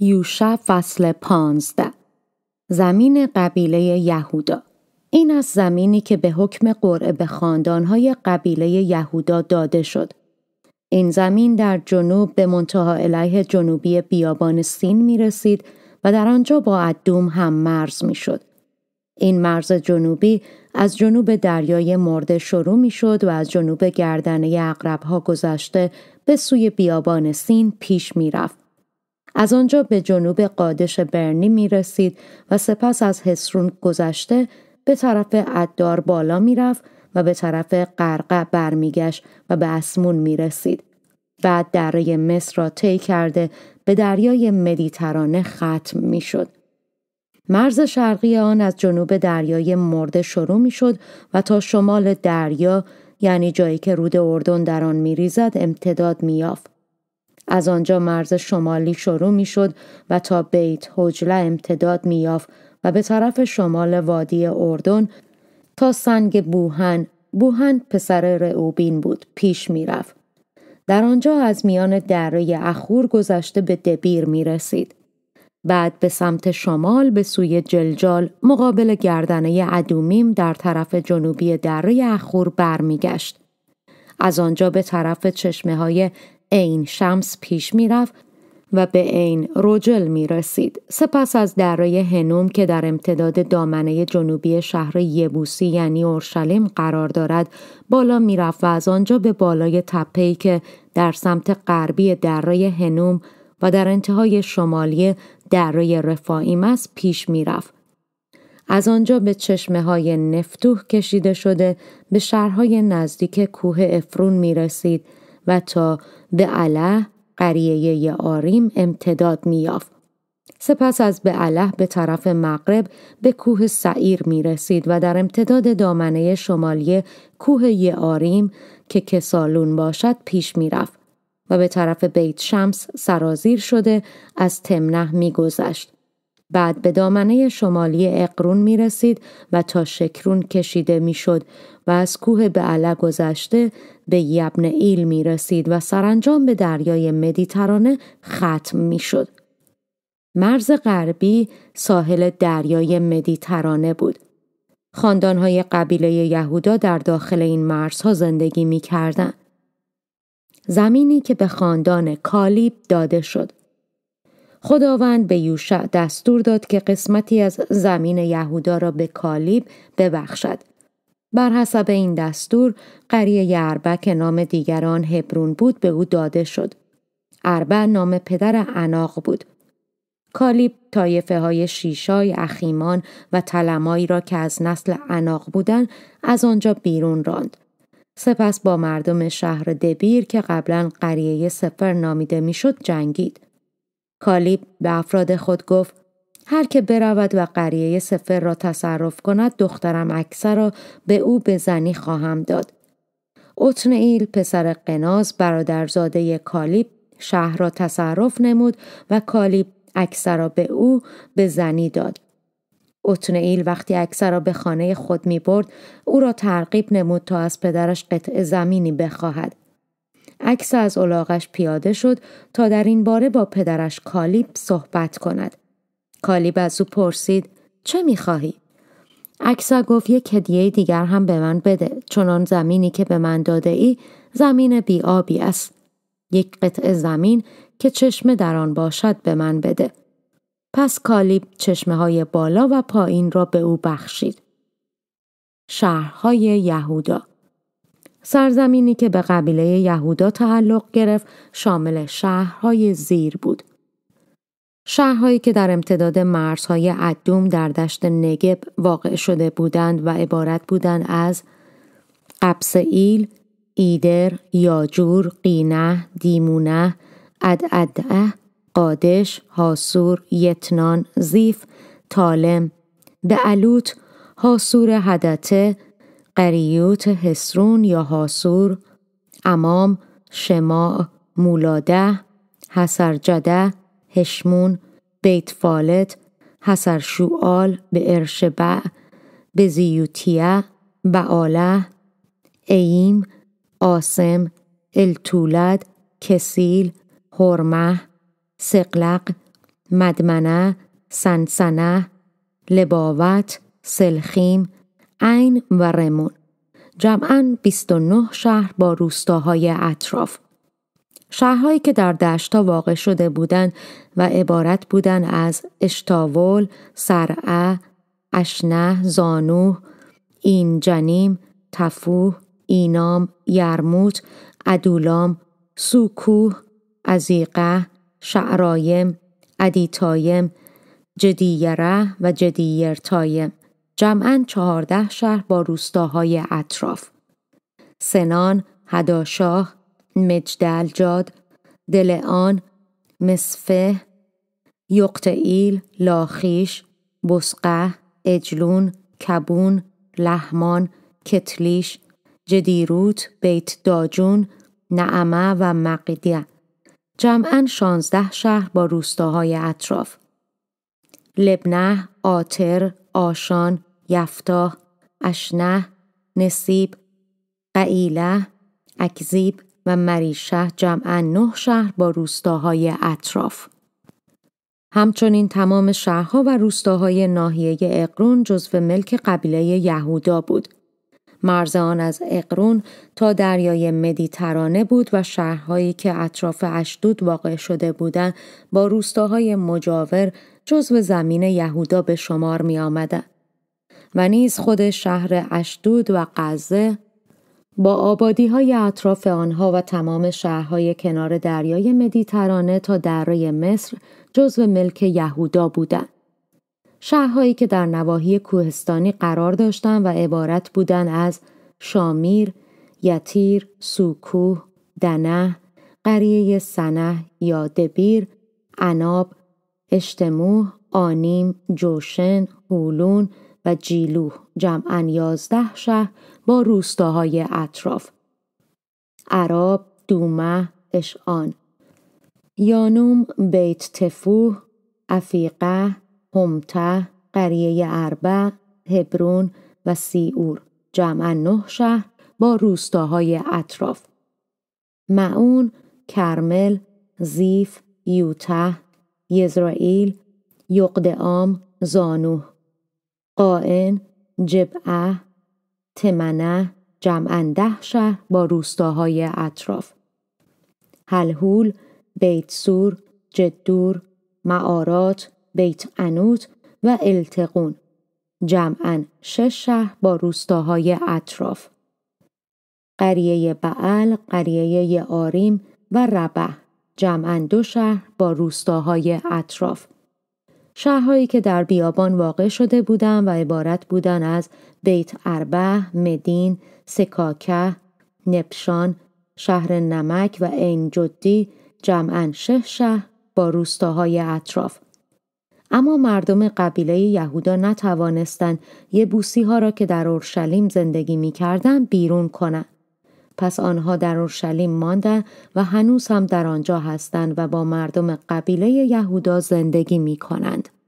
یوشا فصل پانزده زمین قبیله یهودا این از زمینی که به حکم قرعه به خاندانهای قبیله یهودا داده شد این زمین در جنوب به منتها علیه جنوبی بیابان سین می رسید و در آنجا با عدوم هم مرز می شد. این مرز جنوبی از جنوب دریای مرده شروع می شد و از جنوب گردنه اقربها گذشته به سوی بیابان سین پیش می رفت. از آنجا به جنوب قادش برنی می رسید و سپس از هسرون گذشته به طرف ادار بالا می رفت و به طرف قرقه برمیگشت و به اسمون می رسید. بعد دره مصر را طی کرده به دریای مدیترانه ختم می شد. مرز شرقی آن از جنوب دریای مرده شروع می شد و تا شمال دریا یعنی جایی که رود اردن در آن می ریزد امتداد می یافت. از آنجا مرز شمالی شروع می شد و تا بیت حجله امتداد می و به طرف شمال وادی اردن تا سنگ بوهن بوهن پسر رعوبین بود پیش می رفت. در آنجا از میان دره اخور گذشته به دبیر می رسید. بعد به سمت شمال به سوی جلجال مقابل گردنه ادومیم در طرف جنوبی دره اخور برمیگشت. از آنجا به طرف چشمه های عین شمس پیش میرفت و به عین روجل می رسید. سپس از دره هنوم که در امتداد دامنه جنوبی شهر یبوسی یعنی اورشلیم قرار دارد بالا می رفت و از آنجا به بالای تپهی که در سمت غربی دره هنوم و در انتهای شمالی دره رفایی است پیش می رفت. از آنجا به چشمه های نفتوح کشیده شده به شهرهای نزدیک کوه افرون می رسید و تا به عله قریه آریم امتداد میافت. سپس از به به طرف مغرب به کوه سعیر می رسید و در امتداد دامنه شمالی کوه آریم که کسالون باشد پیش می رفت و به طرف بیت شمس سرازیر شده از تمنه می گذشت. بعد به دامنه شمالی اقرون می رسید و تا شکرون کشیده می شد و از کوه به علا گذشته به یبن ایل می رسید و سرانجام به دریای مدیترانه ختم می شد. مرز غربی ساحل دریای مدیترانه بود. خاندانهای قبیله یهودا در داخل این مرزها زندگی می کردن. زمینی که به خاندان کالیب داده شد. خداوند به یوشع دستور داد که قسمتی از زمین یهودا را به کالیب ببخشد. بر حسب این دستور قریه یربه که نام دیگران هبرون بود به او داده شد. اربه نام پدر عناق بود. کالیب تایفه های شیشای اخیمان و تلمایی را که از نسل عناق بودند از آنجا بیرون راند. سپس با مردم شهر دبیر که قبلا قریه سفر نامیده میشد جنگید. کالیب به افراد خود گفت هر که برود و قریه سفر را تصرف کند دخترم اکثر را به او به زنی خواهم داد. اتنئیل پسر قناز برادرزاده کالیب شهر را تصرف نمود و کالیب اکثر را به او به زنی داد. اتنئیل وقتی اکثر را به خانه خود می برد او را ترغیب نمود تا از پدرش قطع زمینی بخواهد. عکس از علاقش پیاده شد تا در این باره با پدرش کالیب صحبت کند. کالیب از او پرسید چه میخواهی؟ اکسا گفت یک هدیه دیگر هم به من بده چونان زمینی که به من داده ای زمین آبی است. یک قطعه زمین که چشمه در آن باشد به من بده. پس کالیب چشمه های بالا و پایین را به او بخشید. شهرهای یهودا سرزمینی که به قبیله یهودا تعلق گرفت شامل شهرهای زیر بود. شهرهایی که در امتداد مرزهای عدوم در دشت نگب واقع شده بودند و عبارت بودند از قبس ایل، ایدر، یاجور، قینه، دیمونه، ادعده، قادش، هاسور، یتنان، زیف، تالم، دعلوت، حاسور هدته، قریوت حسرون یا حاسور امام شما، مولاده حسرجده هشمون بیت فالت حسر شوال به ارشبع به زیوتیه بعاله ایم آسم التولد کسیل هرمه سقلق مدمنه سنسنه لباوت سلخیم عین و رمون جمعا 29 شهر با روستاهای اطراف شهرهایی که در دشتا واقع شده بودند و عبارت بودند از اشتاول، سرعه، اشنه، این جنیم، تفوه، اینام، یرموت، ادولام، سوکوه، ازیقه، شعرایم، ادیتایم، جدیره و جدیرتایم جمعا چهارده شهر با روستاهای اطراف سنان، هداشاه، مجدلجاد، دلعان، مصفه، یقتئیل، لاخیش، بسقه، اجلون، کبون، لحمان، کتلیش، جدیروت، بیت داجون، نعمه و مقدیه. جمعا شانزده شهر با روستاهای اطراف لبنه، آتر، آشان، یفتاه، اشنه، نسیب، قیله، اکزیب و مریشه جمعا نه شهر با روستاهای اطراف. همچنین تمام شهرها و روستاهای ناحیه اقرون جزو ملک قبیله یهودا بود مرز آن از اقرون تا دریای مدیترانه بود و شهرهایی که اطراف اشدود واقع شده بودند با روستاهای مجاور جزو زمین یهودا به شمار می و نیز خود شهر اشدود و قزه با آبادی های اطراف آنها و تمام شهرهای کنار دریای مدیترانه تا دره مصر جزو ملک یهودا بودند. شهرهایی که در نواحی کوهستانی قرار داشتند و عبارت بودند از شامیر، یتیر، سوکوه، دنه، قریه سنه یا دبیر، اناب، اشتموه، آنیم، جوشن، هولون و جیلوه جمعا یازده شهر با روستاهای اطراف عرب، دومه، اشان، یانوم، بیت تفوه، افیقه، همته، قریه اربق، هبرون و سیور جمعا نه شهر با روستاهای اطراف معون، کرمل، زیف، یوته، یزرائیل، یقدعام، زانو، قائن، جبعه، تمنه جمعا ده شهر با روستاهای اطراف هلهول، بیتسور، جدور، معارات، بیت انوت و التقون جمعا شش شهر با روستاهای اطراف قریه بعل، قریه آریم و ربه جمعا دو شهر با روستاهای اطراف شهرهایی که در بیابان واقع شده بودند و عبارت بودند از بیت اربه، مدین، سکاکه، نپشان، شهر نمک و عین جدی جمعا شش شهر با روستاهای اطراف اما مردم قبیله یهودا نتوانستند یبوسیها ها را که در اورشلیم زندگی می بیرون کنند. پس آنها در اورشلیم ماندن و هنوز هم در آنجا هستند و با مردم قبیله یهودا زندگی می کنند.